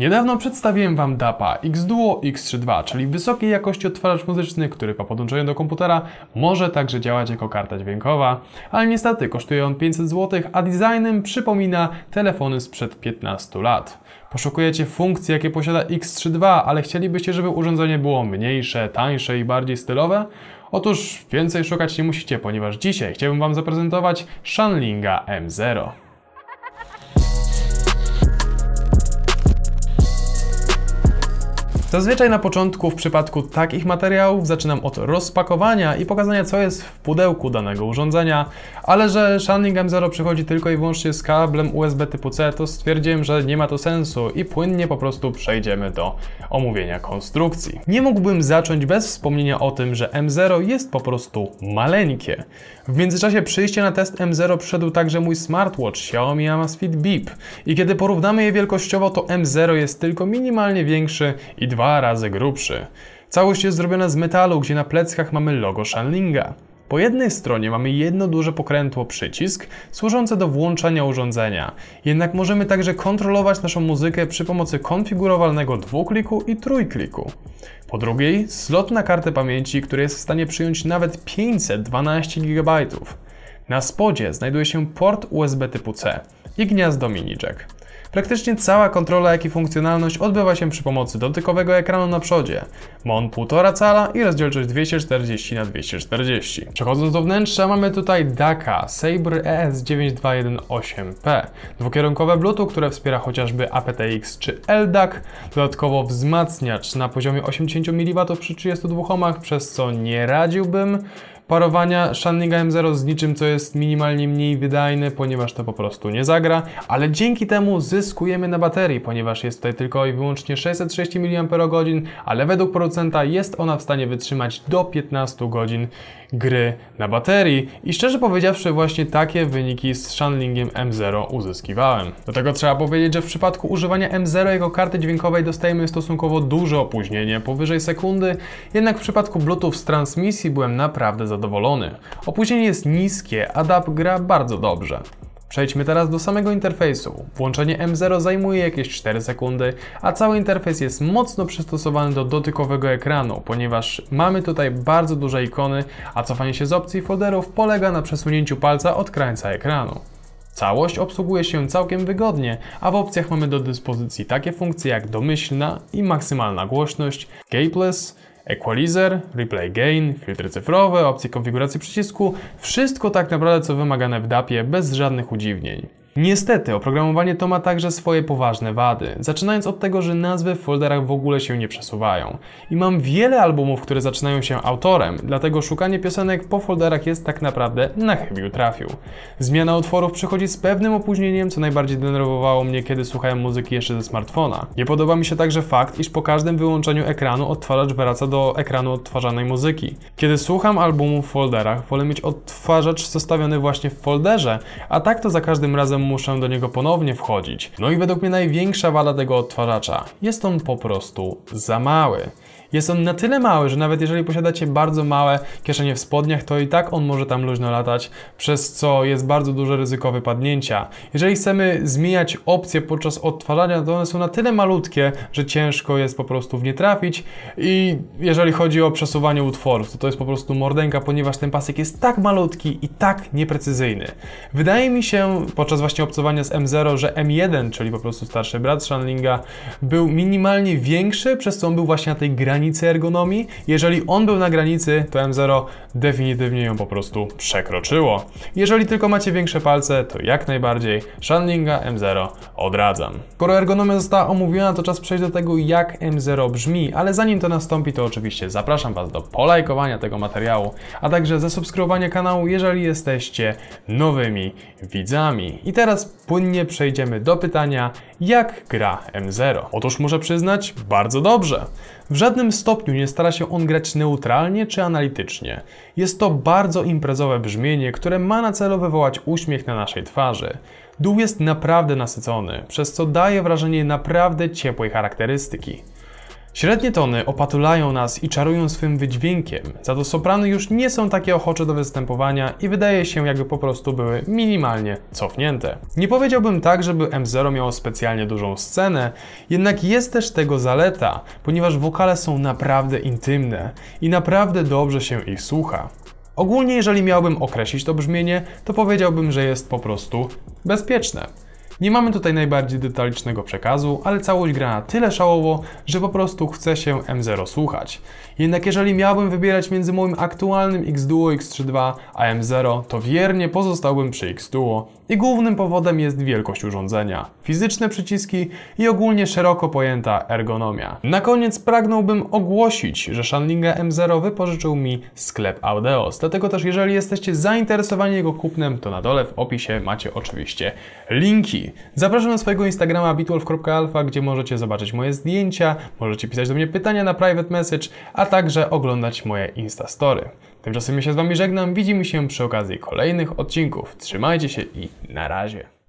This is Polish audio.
Niedawno przedstawiłem Wam DAPA X-Duo X32, czyli wysokiej jakości odtwarzacz muzyczny, który po podłączeniu do komputera może także działać jako karta dźwiękowa, ale niestety kosztuje on 500 zł, a designem przypomina telefony sprzed 15 lat. Poszukujecie funkcji, jakie posiada X32, ale chcielibyście, żeby urządzenie było mniejsze, tańsze i bardziej stylowe? Otóż więcej szukać nie musicie, ponieważ dzisiaj chciałbym Wam zaprezentować Shanlinga M0. Zazwyczaj na początku w przypadku takich materiałów zaczynam od rozpakowania i pokazania co jest w pudełku danego urządzenia, ale że Shanning M0 przychodzi tylko i wyłącznie z kablem USB typu C to stwierdziłem, że nie ma to sensu i płynnie po prostu przejdziemy do omówienia konstrukcji. Nie mógłbym zacząć bez wspomnienia o tym, że M0 jest po prostu maleńkie. W międzyczasie przyjście na test M0 przyszedł także mój smartwatch Xiaomi Amazfit Beep i kiedy porównamy je wielkościowo to M0 jest tylko minimalnie większy i dwa dwa razy grubszy. Całość jest zrobiona z metalu, gdzie na pleckach mamy logo Shanlinga. Po jednej stronie mamy jedno duże pokrętło przycisk służące do włączania urządzenia. Jednak możemy także kontrolować naszą muzykę przy pomocy konfigurowalnego dwukliku i trójkliku. Po drugiej slot na kartę pamięci, który jest w stanie przyjąć nawet 512 GB. Na spodzie znajduje się port USB typu C i gniazdo mini jack. Praktycznie cała kontrola jak i funkcjonalność odbywa się przy pomocy dotykowego ekranu na przodzie. Ma on 1,5 cala i rozdzielczość 240x240. Przechodząc do wnętrza mamy tutaj DACA Sabre ES9218P. Dwukierunkowe Bluetooth, które wspiera chociażby aptX czy LDAC. Dodatkowo wzmacniacz na poziomie 80 mW przy 32 ohmach, przez co nie radziłbym Parowania Shanninga M0 z niczym, co jest minimalnie mniej wydajne, ponieważ to po prostu nie zagra, ale dzięki temu zyskujemy na baterii, ponieważ jest tutaj tylko i wyłącznie 606 mAh, ale według producenta jest ona w stanie wytrzymać do 15 godzin gry na baterii i szczerze powiedziawszy właśnie takie wyniki z Shanlingiem M0 uzyskiwałem. Do tego trzeba powiedzieć, że w przypadku używania M0 jego karty dźwiękowej dostajemy stosunkowo duże opóźnienie, powyżej sekundy, jednak w przypadku Bluetooth z transmisji byłem naprawdę zadowolony zadowolony. Opóźnienie jest niskie, a DAP gra bardzo dobrze. Przejdźmy teraz do samego interfejsu. Włączenie M0 zajmuje jakieś 4 sekundy, a cały interfejs jest mocno przystosowany do dotykowego ekranu, ponieważ mamy tutaj bardzo duże ikony, a cofanie się z opcji folderów polega na przesunięciu palca od krańca ekranu. Całość obsługuje się całkiem wygodnie, a w opcjach mamy do dyspozycji takie funkcje jak domyślna i maksymalna głośność, gapeless, Equalizer, replay gain, filtry cyfrowe, opcje konfiguracji przycisku, wszystko tak naprawdę co wymagane w DAPie, bez żadnych udziwnień. Niestety, oprogramowanie to ma także swoje poważne wady, zaczynając od tego, że nazwy w folderach w ogóle się nie przesuwają. I mam wiele albumów, które zaczynają się autorem, dlatego szukanie piosenek po folderach jest tak naprawdę na chybił trafił. Zmiana utworów przychodzi z pewnym opóźnieniem, co najbardziej denerwowało mnie, kiedy słuchałem muzyki jeszcze ze smartfona. Nie podoba mi się także fakt, iż po każdym wyłączeniu ekranu odtwarzacz wraca do ekranu odtwarzanej muzyki. Kiedy słucham albumów w folderach, wolę mieć odtwarzacz zostawiony właśnie w folderze, a tak to za każdym razem muszę do niego ponownie wchodzić. No i według mnie największa wada tego odtwarzacza. Jest on po prostu za mały. Jest on na tyle mały, że nawet jeżeli posiadacie bardzo małe kieszenie w spodniach, to i tak on może tam luźno latać, przez co jest bardzo duże ryzyko wypadnięcia. Jeżeli chcemy zmieniać opcje podczas odtwarzania, to one są na tyle malutkie, że ciężko jest po prostu w nie trafić i jeżeli chodzi o przesuwanie utworów, to to jest po prostu mordęka, ponieważ ten pasek jest tak malutki i tak nieprecyzyjny. Wydaje mi się, podczas właśnie właśnie obcowania z M0, że M1, czyli po prostu starszy brat Shanlinga, był minimalnie większy, przez co on był właśnie na tej granicy ergonomii. Jeżeli on był na granicy, to M0 definitywnie ją po prostu przekroczyło. Jeżeli tylko macie większe palce, to jak najbardziej Shanlinga M0 odradzam. Skoro ergonomia została omówiona, to czas przejść do tego, jak M0 brzmi, ale zanim to nastąpi, to oczywiście zapraszam Was do polajkowania tego materiału, a także zasubskrybowania kanału, jeżeli jesteście nowymi widzami. I teraz płynnie przejdziemy do pytania, jak gra M0. Otóż muszę przyznać, bardzo dobrze. W żadnym stopniu nie stara się on grać neutralnie czy analitycznie. Jest to bardzo imprezowe brzmienie, które ma na celu wywołać uśmiech na naszej twarzy. Dół jest naprawdę nasycony, przez co daje wrażenie naprawdę ciepłej charakterystyki. Średnie tony opatulają nas i czarują swym wydźwiękiem, za to soprany już nie są takie ochocze do występowania i wydaje się jakby po prostu były minimalnie cofnięte. Nie powiedziałbym tak, żeby M0 miało specjalnie dużą scenę, jednak jest też tego zaleta, ponieważ wokale są naprawdę intymne i naprawdę dobrze się ich słucha. Ogólnie jeżeli miałbym określić to brzmienie, to powiedziałbym, że jest po prostu bezpieczne. Nie mamy tutaj najbardziej detalicznego przekazu, ale całość gra na tyle szałowo, że po prostu chce się M0 słuchać. Jednak jeżeli miałbym wybierać między moim aktualnym X-Duo X32 a M0, to wiernie pozostałbym przy X-Duo i głównym powodem jest wielkość urządzenia, fizyczne przyciski i ogólnie szeroko pojęta ergonomia. Na koniec pragnąłbym ogłosić, że Shanlinga M0 wypożyczył mi sklep Audeos, dlatego też jeżeli jesteście zainteresowani jego kupnem, to na dole w opisie macie oczywiście linki. Zapraszam na swojego Instagrama bitwolf.alfa, gdzie możecie zobaczyć moje zdjęcia, możecie pisać do mnie pytania na private message, a także oglądać moje insta Story. Tymczasem ja się z Wami żegnam, widzimy się przy okazji kolejnych odcinków. Trzymajcie się i na razie.